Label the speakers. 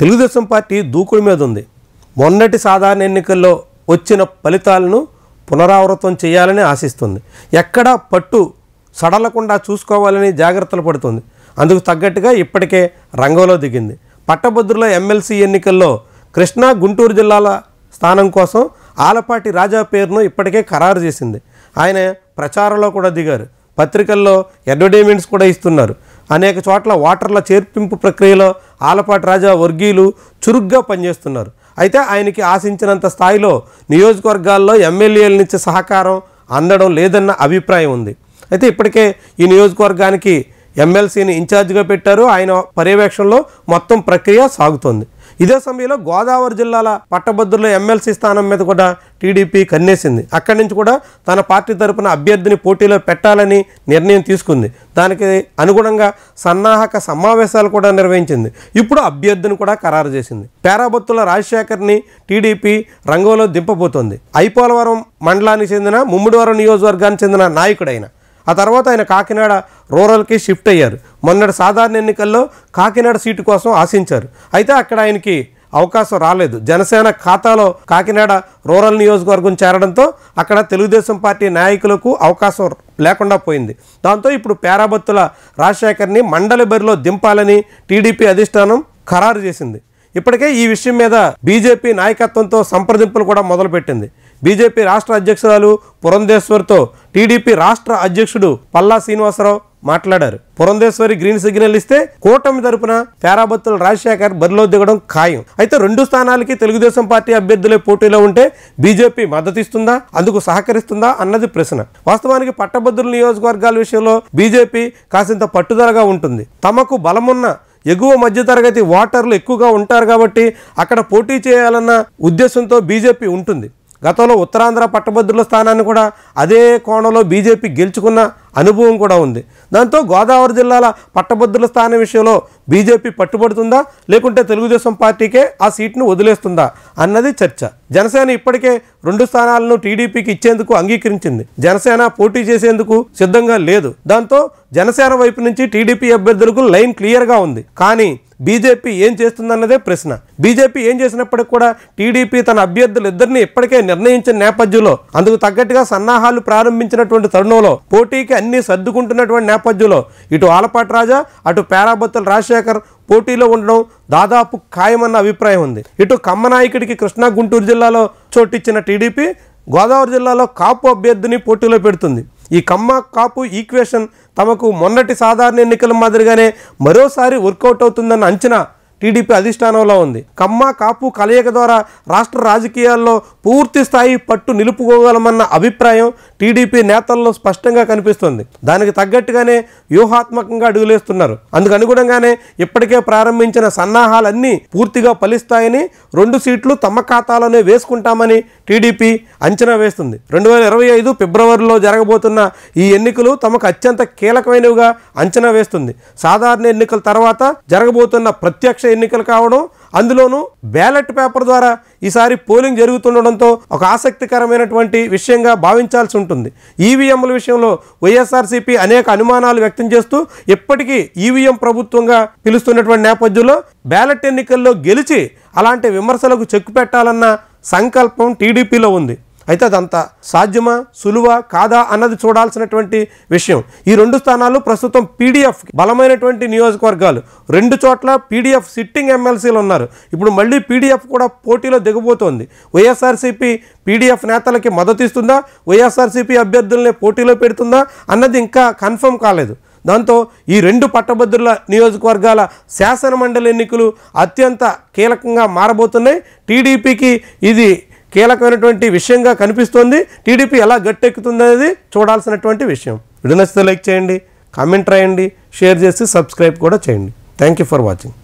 Speaker 1: Telugu Desam party దూకుడు మీద ఉంది మొన్నటి సాధారణ ఎన్నికల్లో వచ్చిన ఫలితాలను పునరావృతం చేయాలని ఆశిస్తుంది ఎక్కడా పట్టు సడలకుండా చూసుకోవాలని జాగ్రత్తలు పడుతుంది అందుకు తగ్గట్టుగా ఇప్పటికే రంగంలో దిగింది పట్టభద్రుల ఎమ్మెల్సీ ఎన్నికల్లో కృష్ణా గుంటూరు జిల్లాల స్థానం కోసం ఆలపాటి రాజా పేరును ఇప్పటికే ఖరారు చేసింది ఆయన ప్రచారంలో కూడా దిగారు పత్రికల్లో అడ్వర్టైజ్మెంట్స్ కూడా ఇస్తున్నారు అనేక చోట్ల ఓటర్ల చేర్పింపు ప్రక్రియలో ఆలపాటి రాజా వర్గీయులు చురుగ్గా పనిచేస్తున్నారు అయితే ఆయనకి ఆశించినంత స్థాయిలో నియోజకవర్గాల్లో ఎమ్మెల్యేల నుంచి సహకారం అందడం లేదన్న అభిప్రాయం ఉంది అయితే ఇప్పటికే ఈ నియోజకవర్గానికి ఎమ్మెల్సీని ఇన్ఛార్జ్గా పెట్టారు ఆయన పర్యవేక్షణలో మొత్తం ప్రక్రియ సాగుతోంది ఇదే సమయంలో గోదావరి జిల్లాల పట్టభద్రుల ఎమ్మెల్సీ స్థానం మీద కూడా టీడీపీ కన్నేసింది అక్కడి నుంచి కూడా తన పార్టీ తరపున అభ్యర్థిని పోటీలో పెట్టాలని నిర్ణయం తీసుకుంది దానికి అనుగుణంగా సన్నాహక సమావేశాలు కూడా నిర్వహించింది ఇప్పుడు అభ్యర్థిని కూడా ఖరారు చేసింది పేరాబత్తుల రాజశేఖర్ని టీడీపీ రంగంలో దింపబోతోంది ఐపోలవరం మండలానికి చెందిన ముమ్మిడివరం నియోజకవర్గానికి చెందిన నాయకుడైన ఆ తర్వాత ఆయన కాకినాడ రూరల్కి షిఫ్ట్ అయ్యారు మొన్నటి సాధారణ ఎన్నికల్లో కాకినాడ సీటు కోసం ఆశించారు అయితే అక్కడ ఆయనకి అవకాశం రాలేదు జనసేన ఖాతాలో కాకినాడ రూరల్ నియోజకవర్గం చేరడంతో అక్కడ తెలుగుదేశం పార్టీ నాయకులకు అవకాశం లేకుండా పోయింది దాంతో ఇప్పుడు పేరాబత్తుల రాజశేఖర్ని మండలి బరిలో దింపాలని టీడీపీ అధిష్టానం ఖరారు చేసింది ఇప్పటికే ఈ విషయం మీద బీజేపీ నాయకత్వంతో సంప్రదింపులు కూడా మొదలుపెట్టింది బీజేపీ రాష్ట్ర అధ్యక్షురాలు పురంధేశ్వర్తో టీడీపీ రాష్ట్ర అధ్యక్షుడు పల్లా శ్రీనివాసరావు మాట్లాడారు పురంధేశ్వరి గ్రీన్ సిగ్నల్ ఇస్తే కూటమి తరపున తేరాబత్తుల రాజశేఖర్ బరిలో దిగడం ఖాయం అయితే రెండు స్థానాలకి తెలుగుదేశం పార్టీ అభ్యర్థులే పోటీలో ఉంటే బీజేపీ మద్దతిస్తుందా అందుకు సహకరిస్తుందా అన్నది ప్రశ్న వాస్తవానికి పట్టభద్రుల నియోజకవర్గాల విషయంలో బీజేపీ కాసింత పట్టుదలగా ఉంటుంది తమకు బలమున్న ఎగువ మధ్యతరగతి ఓటర్లు ఎక్కువగా ఉంటారు కాబట్టి అక్కడ పోటీ చేయాలన్న ఉద్దేశంతో బీజేపీ ఉంటుంది గతంలో ఉత్తరాంధ్ర పట్టభద్రుల స్థానాన్ని కూడా అదే కోణంలో బీజేపీ గెలుచుకున్న అనుభవం కూడా ఉంది దాంతో గోదావరి జిల్లాల పట్టభద్రుల స్థానం విషయంలో బీజేపీ పట్టుబడుతుందా లేకుంటే తెలుగుదేశం పార్టీకే ఆ సీట్ను వదిలేస్తుందా అన్నది చర్చ జనసేన ఇప్పటికే రెండు స్థానాలను టీడీపీకి ఇచ్చేందుకు అంగీకరించింది జనసేన పోటీ చేసేందుకు సిద్ధంగా లేదు దాంతో జనసేన వైపు నుంచి టీడీపీ అభ్యర్థులకు లైన్ క్లియర్గా ఉంది కానీ బీజేపీ ఏం చేస్తుందన్నదే ప్రశ్న బీజేపీ ఏం చేసినప్పటికి కూడా టీడీపీ తన అభ్యర్థులు ఇద్దరిని ఇప్పటికే నిర్ణయించిన నేపథ్యంలో అందుకు తగ్గట్టుగా సన్నాహాలు ప్రారంభించినటువంటి తరుణంలో పోటీకి అన్ని సర్దుకుంటున్నటువంటి నేపథ్యంలో ఇటు ఆలపాటి రాజా అటు పేరాబత్తుల రాజశేఖర్ పోటీలో ఉండడం దాదాపు ఖాయమన్న అభిప్రాయం ఉంది ఇటు కమ్మనాయకుడికి కృష్ణా గుంటూరు జిల్లాలో చోటిచ్చిన టీడీపీ గోదావరి జిల్లాలో కాపు అభ్యర్థిని పోటీలో పెడుతుంది ఈ కమ్మ కాపు ఈక్వేషన్ తమకు మొన్నటి సాధారణ ఎన్నికల మాదిరిగానే మరోసారి వర్కౌట్ అవుతుందన్న అంచనా టీడీపీ అధిష్టానంలో ఉంది కమ్మ కాపు కలయిక ద్వారా రాష్ట్ర రాజకీయాల్లో పూర్తి స్థాయి పట్టు నిలుపుకోగలమన్న అభిప్రాయం టీడీపీ నేతల్లో స్పష్టంగా కనిపిస్తుంది దానికి తగ్గట్టుగానే వ్యూహాత్మకంగా అడుగులేస్తున్నారు అందుకు అనుగుణంగానే ఇప్పటికే ప్రారంభించిన సన్నాహాలన్నీ పూర్తిగా ఫలిస్తాయని రెండు సీట్లు తమ ఖాతాలోనే వేసుకుంటామని టీడీపీ అంచనా వేస్తుంది రెండు వేల ఇరవై ఐదు ఫిబ్రవరిలో జరగబోతున్న ఈ ఎన్నికలు తమకు అత్యంత కీలకమైనవిగా అంచనా వేస్తుంది సాధారణ ఎన్నికల తర్వాత జరగబోతున్న ప్రత్యక్ష ఎన్నికలు కావడం అందులోనూ బ్యాలెట్ పేపర్ ద్వారా ఈసారి పోలింగ్ జరుగుతుండడంతో ఒక ఆసక్తికరమైనటువంటి విషయంగా భావించాల్సి ఉంటుంది ఈవీఎంల విషయంలో వైఎస్ఆర్సీపీ అనేక అనుమానాలు వ్యక్తం చేస్తూ ఇప్పటికీ ఈవీఎం ప్రభుత్వంగా పిలుస్తున్నటువంటి నేపథ్యంలో బ్యాలెట్ ఎన్నికల్లో గెలిచి అలాంటి విమర్శలకు చెక్కు పెట్టాలన్న సంకల్పం టీడీపీలో ఉంది అయితే అదంతా సాధ్యమా సులువ కాదా అన్నది చూడాల్సినటువంటి విషయం ఈ రెండు స్థానాలు ప్రస్తుతం పీడిఎఫ్ బలమైనటువంటి నియోజకవర్గాలు రెండు చోట్ల పీడిఎఫ్ సిట్టింగ్ ఎమ్మెల్సీలు ఉన్నారు ఇప్పుడు మళ్ళీ పీడిఎఫ్ కూడా పోటీలో దిగబోతోంది వైఎస్ఆర్సీపీ పీడిఎఫ్ నేతలకి మద్దతు ఇస్తుందా వైఎస్ఆర్సీపీ అభ్యర్థుల్ని పోటీలో పెడుతుందా అన్నది ఇంకా కన్ఫర్మ్ కాలేదు దాంతో ఈ రెండు పట్టభద్రుల నియోజకవర్గాల శాసనమండలి ఎన్నికలు అత్యంత కీలకంగా మారబోతున్నాయి టీడీపీకి ఇది కీలకమైనటువంటి విషయంగా కనిపిస్తోంది టీడీపీ ఎలా గట్టెక్కుతుంది అనేది చూడాల్సినటువంటి విషయం వీడియో నచ్చితే లైక్ చేయండి కామెంట్ రాయండి షేర్ చేసి సబ్స్క్రైబ్ కూడా చేయండి థ్యాంక్ యూ ఫర్ వాచింగ్